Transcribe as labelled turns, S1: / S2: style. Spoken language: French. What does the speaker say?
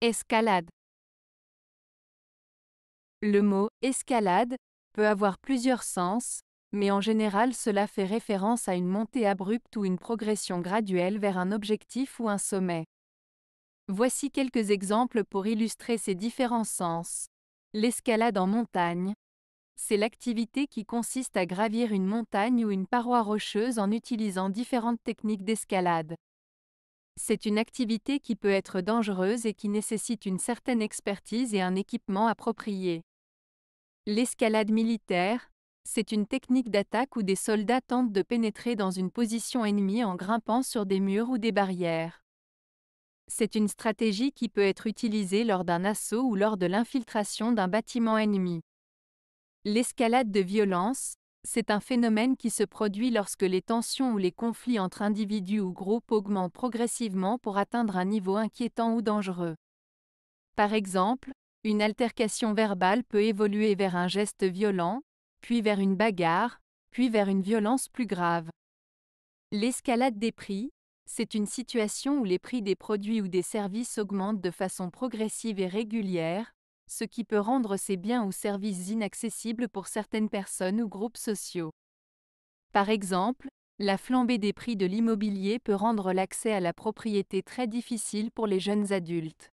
S1: Escalade. Le mot
S2: escalade peut avoir plusieurs sens, mais en général cela fait référence à une montée abrupte ou une progression graduelle vers un objectif ou un sommet. Voici quelques exemples pour illustrer ces différents sens. L'escalade en montagne. C'est l'activité qui consiste à gravir une montagne ou une paroi rocheuse en utilisant différentes techniques d'escalade. C'est une activité qui peut être dangereuse et qui nécessite une certaine expertise et un équipement approprié. L'escalade militaire, c'est une technique d'attaque où des soldats tentent de pénétrer dans une position ennemie en grimpant sur des murs ou des barrières. C'est une stratégie qui peut être utilisée lors d'un assaut ou lors de l'infiltration d'un bâtiment ennemi. L'escalade de violence, c'est un phénomène qui se produit lorsque les tensions ou les conflits entre individus ou groupes augmentent progressivement pour atteindre un niveau inquiétant ou dangereux. Par exemple, une altercation verbale peut évoluer vers un geste violent, puis vers une bagarre, puis vers une violence plus grave. L'escalade des prix, c'est une situation où les prix des produits ou des services augmentent de façon progressive et régulière, ce qui peut rendre ces biens ou services inaccessibles pour certaines personnes ou groupes sociaux. Par exemple, la flambée des prix de l'immobilier peut rendre l'accès à la propriété très difficile pour les
S1: jeunes adultes.